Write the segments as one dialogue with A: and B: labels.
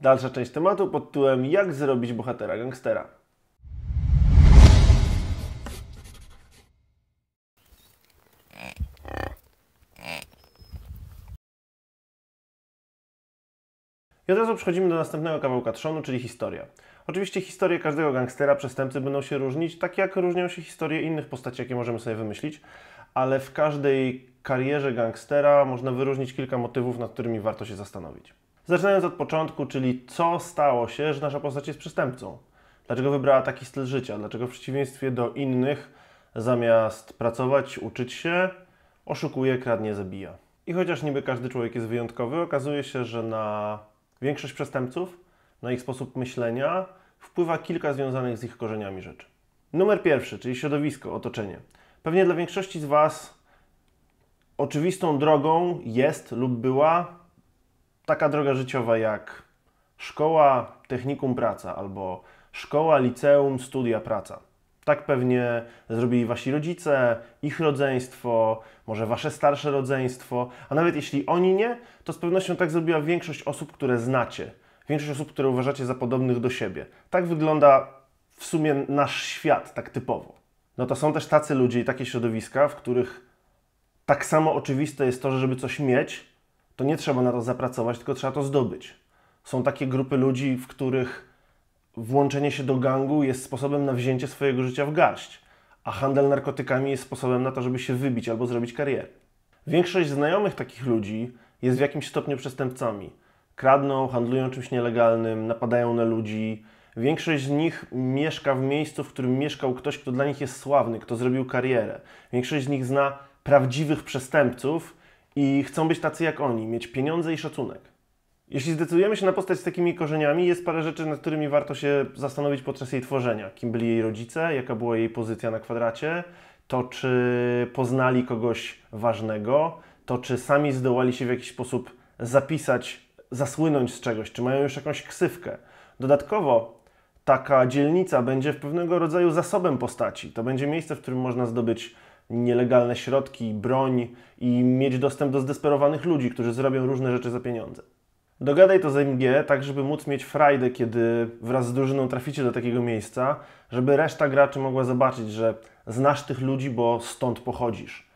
A: Dalsza część tematu pod tytułem Jak zrobić bohatera gangstera. I od razu przechodzimy do następnego kawałka trzonu, czyli historia. Oczywiście historie każdego gangstera, przestępcy będą się różnić, tak jak różnią się historie innych postaci, jakie możemy sobie wymyślić, ale w każdej karierze gangstera można wyróżnić kilka motywów, nad którymi warto się zastanowić. Zaczynając od początku, czyli co stało się, że nasza postać jest przestępcą? Dlaczego wybrała taki styl życia? Dlaczego w przeciwieństwie do innych, zamiast pracować, uczyć się, oszukuje, kradnie, zabija? I chociaż niby każdy człowiek jest wyjątkowy, okazuje się, że na większość przestępców, na ich sposób myślenia, wpływa kilka związanych z ich korzeniami rzeczy. Numer pierwszy, czyli środowisko, otoczenie. Pewnie dla większości z Was oczywistą drogą jest lub była Taka droga życiowa jak szkoła, technikum, praca albo szkoła, liceum, studia, praca. Tak pewnie zrobili wasi rodzice, ich rodzeństwo, może wasze starsze rodzeństwo, a nawet jeśli oni nie, to z pewnością tak zrobiła większość osób, które znacie, większość osób, które uważacie za podobnych do siebie. Tak wygląda w sumie nasz świat, tak typowo. No to są też tacy ludzie i takie środowiska, w których tak samo oczywiste jest to, że żeby coś mieć, to nie trzeba na to zapracować, tylko trzeba to zdobyć. Są takie grupy ludzi, w których włączenie się do gangu jest sposobem na wzięcie swojego życia w garść, a handel narkotykami jest sposobem na to, żeby się wybić albo zrobić karierę. Większość znajomych takich ludzi jest w jakimś stopniu przestępcami. Kradną, handlują czymś nielegalnym, napadają na ludzi. Większość z nich mieszka w miejscu, w którym mieszkał ktoś, kto dla nich jest sławny, kto zrobił karierę. Większość z nich zna prawdziwych przestępców, i chcą być tacy jak oni, mieć pieniądze i szacunek. Jeśli zdecydujemy się na postać z takimi korzeniami, jest parę rzeczy, nad którymi warto się zastanowić podczas jej tworzenia. Kim byli jej rodzice, jaka była jej pozycja na kwadracie, to czy poznali kogoś ważnego, to czy sami zdołali się w jakiś sposób zapisać, zasłynąć z czegoś, czy mają już jakąś ksywkę. Dodatkowo taka dzielnica będzie w pewnego rodzaju zasobem postaci. To będzie miejsce, w którym można zdobyć nielegalne środki, broń i mieć dostęp do zdesperowanych ludzi, którzy zrobią różne rzeczy za pieniądze. Dogadaj to z MG, tak żeby móc mieć frajdę, kiedy wraz z drużyną traficie do takiego miejsca, żeby reszta graczy mogła zobaczyć, że znasz tych ludzi, bo stąd pochodzisz.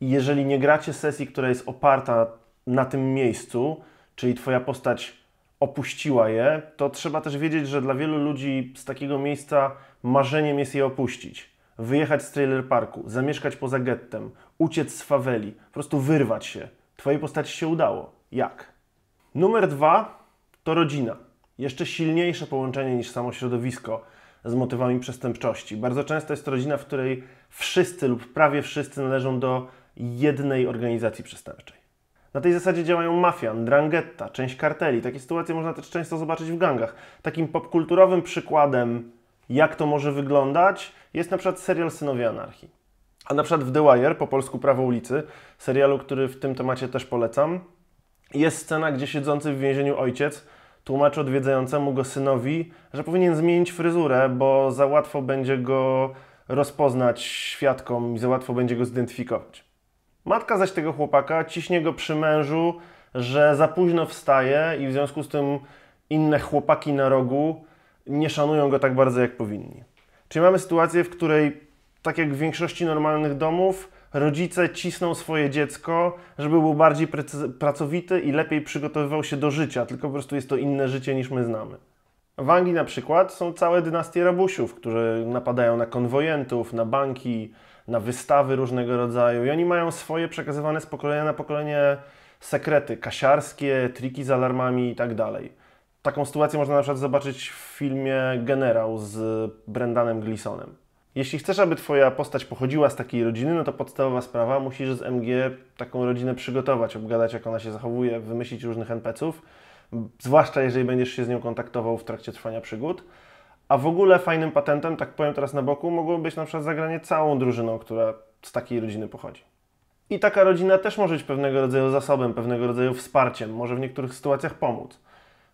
A: I jeżeli nie gracie sesji, która jest oparta na tym miejscu, czyli twoja postać opuściła je, to trzeba też wiedzieć, że dla wielu ludzi z takiego miejsca marzeniem jest je opuścić wyjechać z trailer parku, zamieszkać poza gettem, uciec z faweli, po prostu wyrwać się. Twojej postaci się udało. Jak? Numer dwa to rodzina. Jeszcze silniejsze połączenie niż samo środowisko z motywami przestępczości. Bardzo często jest to rodzina, w której wszyscy lub prawie wszyscy należą do jednej organizacji przestępczej. Na tej zasadzie działają mafian, drangheta, część karteli. Takie sytuacje można też często zobaczyć w gangach. Takim popkulturowym przykładem jak to może wyglądać, jest na przykład serial Synowie Anarchii. A na przykład w The Wire, po polsku Prawo ulicy, serialu, który w tym temacie też polecam, jest scena, gdzie siedzący w więzieniu ojciec tłumaczy odwiedzającemu go synowi, że powinien zmienić fryzurę, bo za łatwo będzie go rozpoznać świadkom i za łatwo będzie go zidentyfikować. Matka zaś tego chłopaka ciśnie go przy mężu, że za późno wstaje i w związku z tym inne chłopaki na rogu nie szanują go tak bardzo, jak powinni. Czyli mamy sytuację, w której, tak jak w większości normalnych domów, rodzice cisną swoje dziecko, żeby był bardziej pracowity i lepiej przygotowywał się do życia, tylko po prostu jest to inne życie niż my znamy. W Anglii na przykład są całe dynastie rabusiów, którzy napadają na konwojentów, na banki, na wystawy różnego rodzaju i oni mają swoje przekazywane z pokolenia na pokolenie sekrety kasiarskie, triki z alarmami i tak dalej. Taką sytuację można na przykład zobaczyć w filmie Generał z Brendanem Gleesonem. Jeśli chcesz, aby Twoja postać pochodziła z takiej rodziny, no to podstawowa sprawa, musisz z MG taką rodzinę przygotować, obgadać jak ona się zachowuje, wymyślić różnych NPCów, zwłaszcza jeżeli będziesz się z nią kontaktował w trakcie trwania przygód. A w ogóle fajnym patentem, tak powiem teraz na boku, mogłoby być na przykład zagranie całą drużyną, która z takiej rodziny pochodzi. I taka rodzina też może być pewnego rodzaju zasobem, pewnego rodzaju wsparciem, może w niektórych sytuacjach pomóc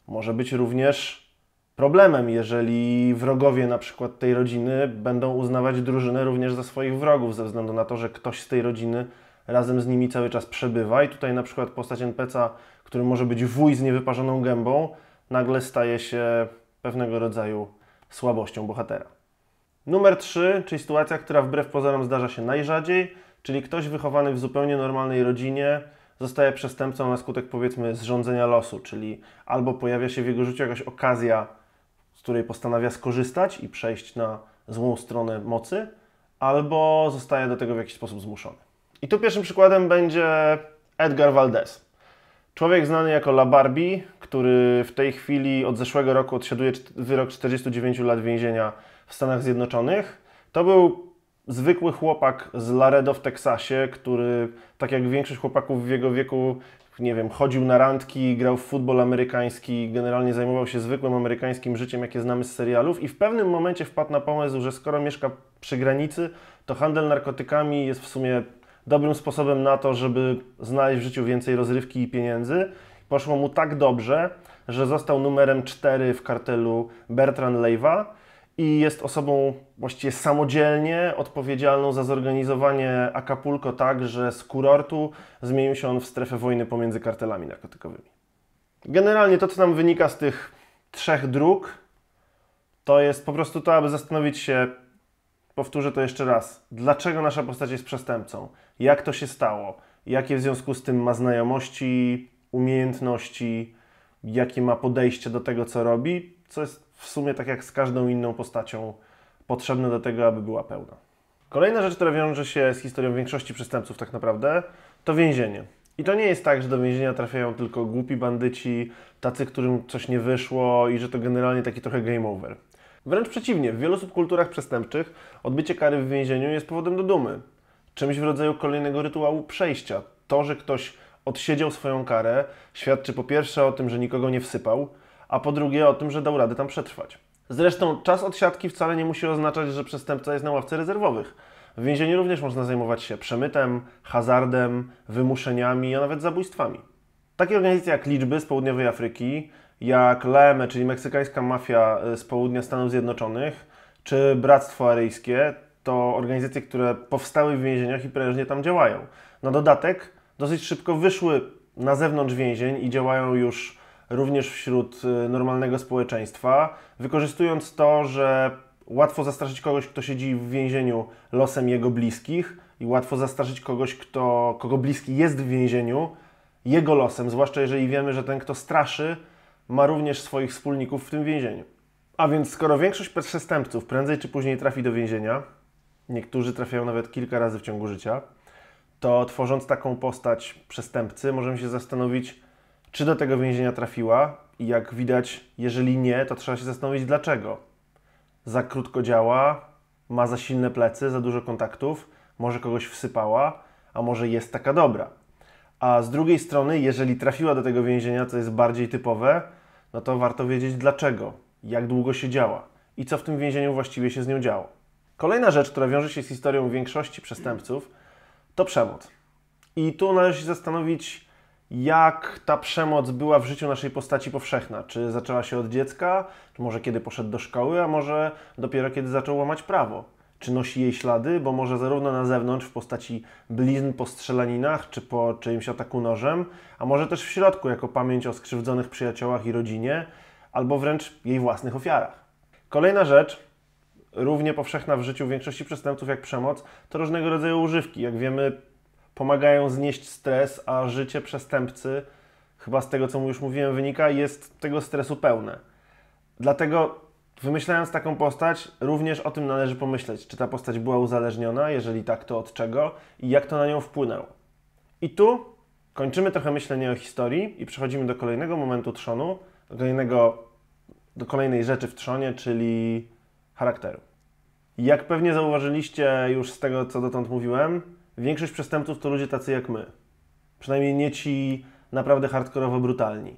A: może być również problemem, jeżeli wrogowie na przykład tej rodziny będą uznawać drużynę również za swoich wrogów, ze względu na to, że ktoś z tej rodziny razem z nimi cały czas przebywa i tutaj na przykład postać NPC'a, który może być wuj z niewyparzoną gębą, nagle staje się pewnego rodzaju słabością bohatera. Numer 3, czyli sytuacja, która wbrew pozorom zdarza się najrzadziej, czyli ktoś wychowany w zupełnie normalnej rodzinie zostaje przestępcą na skutek powiedzmy zrządzenia losu, czyli albo pojawia się w jego życiu jakaś okazja, z której postanawia skorzystać i przejść na złą stronę mocy, albo zostaje do tego w jakiś sposób zmuszony. I tu pierwszym przykładem będzie Edgar Valdez. Człowiek znany jako La Barbie, który w tej chwili od zeszłego roku odsiaduje wyrok 49 lat więzienia w Stanach Zjednoczonych. To był zwykły chłopak z Laredo w Teksasie, który tak jak większość chłopaków w jego wieku, nie wiem, chodził na randki, grał w futbol amerykański, generalnie zajmował się zwykłym amerykańskim życiem, jakie znamy z serialów i w pewnym momencie wpadł na pomysł, że skoro mieszka przy granicy, to handel narkotykami jest w sumie dobrym sposobem na to, żeby znaleźć w życiu więcej rozrywki i pieniędzy. Poszło mu tak dobrze, że został numerem 4 w kartelu Bertrand Leyva i jest osobą właściwie samodzielnie odpowiedzialną za zorganizowanie Acapulco tak, że z kurortu zmienił się on w strefę wojny pomiędzy kartelami narkotykowymi. Generalnie to, co nam wynika z tych trzech dróg, to jest po prostu to, aby zastanowić się, powtórzę to jeszcze raz, dlaczego nasza postać jest przestępcą, jak to się stało, jakie w związku z tym ma znajomości, umiejętności, jakie ma podejście do tego, co robi, co jest w sumie tak jak z każdą inną postacią potrzebne do tego, aby była pełna. Kolejna rzecz, która wiąże się z historią większości przestępców tak naprawdę, to więzienie. I to nie jest tak, że do więzienia trafiają tylko głupi bandyci, tacy, którym coś nie wyszło i że to generalnie taki trochę game over. Wręcz przeciwnie, w wielu subkulturach przestępczych odbycie kary w więzieniu jest powodem do dumy. Czymś w rodzaju kolejnego rytuału przejścia. To, że ktoś odsiedział swoją karę, świadczy po pierwsze o tym, że nikogo nie wsypał, a po drugie o tym, że dał radę tam przetrwać. Zresztą czas odsiadki wcale nie musi oznaczać, że przestępca jest na ławce rezerwowych. W więzieniu również można zajmować się przemytem, hazardem, wymuszeniami, a nawet zabójstwami. Takie organizacje jak Liczby z południowej Afryki, jak Leme, e, czyli meksykańska mafia e, z południa Stanów Zjednoczonych, czy Bractwo Aryjskie, to organizacje, które powstały w więzieniach i prężnie tam działają. Na dodatek dosyć szybko wyszły na zewnątrz więzień i działają już również wśród y, normalnego społeczeństwa, wykorzystując to, że łatwo zastraszyć kogoś, kto siedzi w więzieniu losem jego bliskich i łatwo zastraszyć kogoś, kto, kogo bliski jest w więzieniu jego losem, zwłaszcza jeżeli wiemy, że ten, kto straszy, ma również swoich wspólników w tym więzieniu. A więc skoro większość przestępców prędzej czy później trafi do więzienia, niektórzy trafiają nawet kilka razy w ciągu życia, to tworząc taką postać przestępcy, możemy się zastanowić, czy do tego więzienia trafiła i jak widać, jeżeli nie, to trzeba się zastanowić dlaczego. Za krótko działa, ma za silne plecy, za dużo kontaktów, może kogoś wsypała, a może jest taka dobra. A z drugiej strony, jeżeli trafiła do tego więzienia, co jest bardziej typowe, no to warto wiedzieć dlaczego, jak długo się działa i co w tym więzieniu właściwie się z nią działo. Kolejna rzecz, która wiąże się z historią większości przestępców, to przemoc. I tu należy się zastanowić, jak ta przemoc była w życiu naszej postaci powszechna. Czy zaczęła się od dziecka, czy może kiedy poszedł do szkoły, a może dopiero kiedy zaczął łamać prawo. Czy nosi jej ślady, bo może zarówno na zewnątrz w postaci blizn po strzelaninach, czy po czyimś ataku nożem, a może też w środku jako pamięć o skrzywdzonych przyjaciołach i rodzinie, albo wręcz jej własnych ofiarach. Kolejna rzecz, równie powszechna w życiu większości przestępców jak przemoc, to różnego rodzaju używki. Jak wiemy, pomagają znieść stres, a życie przestępcy, chyba z tego co już mówiłem wynika, jest tego stresu pełne. Dlatego wymyślając taką postać, również o tym należy pomyśleć, czy ta postać była uzależniona, jeżeli tak, to od czego i jak to na nią wpłynęło. I tu kończymy trochę myślenie o historii i przechodzimy do kolejnego momentu trzonu, do, kolejnego, do kolejnej rzeczy w trzonie, czyli charakteru. Jak pewnie zauważyliście już z tego, co dotąd mówiłem, Większość przestępców to ludzie tacy jak my. Przynajmniej nie ci naprawdę hardkorowo brutalni.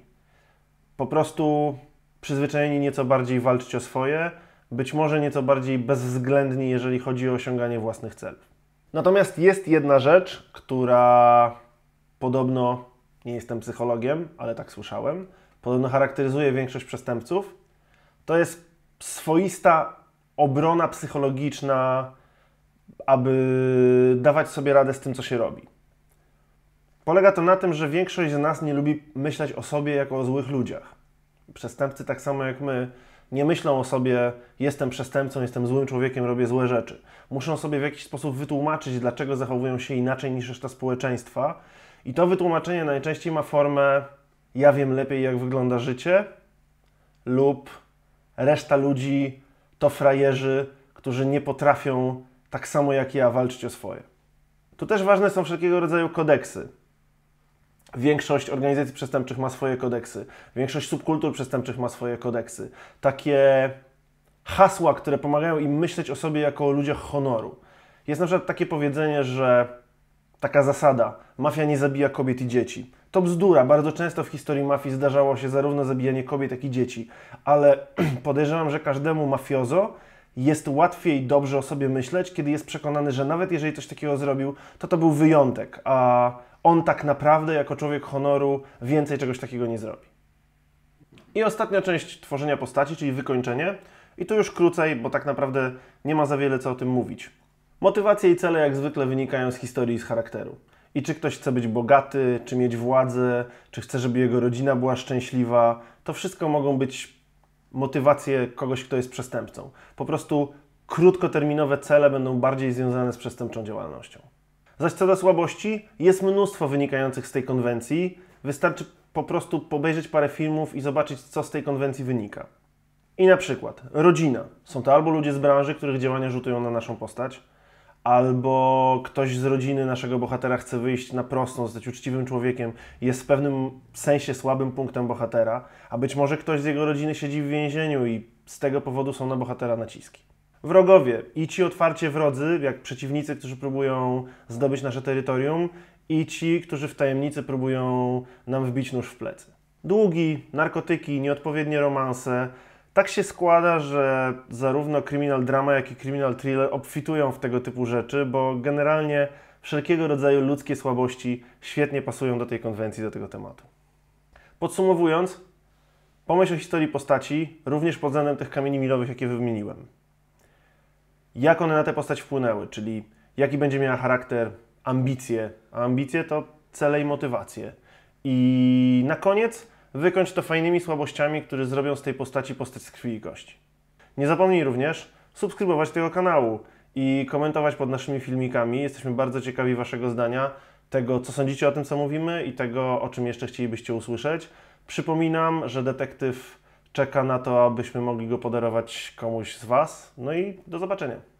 A: Po prostu przyzwyczajeni nieco bardziej walczyć o swoje, być może nieco bardziej bezwzględni, jeżeli chodzi o osiąganie własnych celów. Natomiast jest jedna rzecz, która podobno, nie jestem psychologiem, ale tak słyszałem, podobno charakteryzuje większość przestępców. To jest swoista obrona psychologiczna aby dawać sobie radę z tym, co się robi. Polega to na tym, że większość z nas nie lubi myśleć o sobie jako o złych ludziach. Przestępcy, tak samo jak my, nie myślą o sobie, jestem przestępcą, jestem złym człowiekiem, robię złe rzeczy. Muszą sobie w jakiś sposób wytłumaczyć, dlaczego zachowują się inaczej niż reszta społeczeństwa. I to wytłumaczenie najczęściej ma formę: ja wiem lepiej, jak wygląda życie, lub reszta ludzi to frajerzy, którzy nie potrafią tak samo jak ja, walczyć o swoje. Tu też ważne są wszelkiego rodzaju kodeksy. Większość organizacji przestępczych ma swoje kodeksy. Większość subkultur przestępczych ma swoje kodeksy. Takie hasła, które pomagają im myśleć o sobie jako o ludziach honoru. Jest na przykład takie powiedzenie, że taka zasada, mafia nie zabija kobiet i dzieci. To bzdura. Bardzo często w historii mafii zdarzało się zarówno zabijanie kobiet, jak i dzieci. Ale podejrzewam, że każdemu mafiozo jest łatwiej dobrze o sobie myśleć, kiedy jest przekonany, że nawet jeżeli coś takiego zrobił, to to był wyjątek, a on tak naprawdę jako człowiek honoru więcej czegoś takiego nie zrobi. I ostatnia część tworzenia postaci, czyli wykończenie. I tu już krócej, bo tak naprawdę nie ma za wiele co o tym mówić. Motywacje i cele jak zwykle wynikają z historii i z charakteru. I czy ktoś chce być bogaty, czy mieć władzę, czy chce, żeby jego rodzina była szczęśliwa, to wszystko mogą być motywację kogoś, kto jest przestępcą. Po prostu krótkoterminowe cele będą bardziej związane z przestępczą działalnością. Zaś co do słabości, jest mnóstwo wynikających z tej konwencji. Wystarczy po prostu obejrzeć parę filmów i zobaczyć, co z tej konwencji wynika. I na przykład rodzina. Są to albo ludzie z branży, których działania rzutują na naszą postać, albo ktoś z rodziny naszego bohatera chce wyjść na prostą, zostać uczciwym człowiekiem, jest w pewnym sensie słabym punktem bohatera, a być może ktoś z jego rodziny siedzi w więzieniu i z tego powodu są na bohatera naciski. Wrogowie i ci otwarcie wrodzy, jak przeciwnicy, którzy próbują zdobyć nasze terytorium, i ci, którzy w tajemnicy próbują nam wbić nóż w plecy. Długi, narkotyki, nieodpowiednie romanse, tak się składa, że zarówno kryminal drama, jak i kryminal thriller obfitują w tego typu rzeczy, bo generalnie wszelkiego rodzaju ludzkie słabości świetnie pasują do tej konwencji, do tego tematu. Podsumowując, pomyśl o historii postaci również pod względem tych kamieni milowych, jakie wymieniłem. Jak one na tę postać wpłynęły, czyli jaki będzie miała charakter, ambicje, a ambicje to cele i motywacje. I na koniec Wykończ to fajnymi słabościami, które zrobią z tej postaci postać z krwi i kości. Nie zapomnij również subskrybować tego kanału i komentować pod naszymi filmikami. Jesteśmy bardzo ciekawi Waszego zdania, tego co sądzicie o tym, co mówimy i tego, o czym jeszcze chcielibyście usłyszeć. Przypominam, że detektyw czeka na to, abyśmy mogli go podarować komuś z Was. No i do zobaczenia.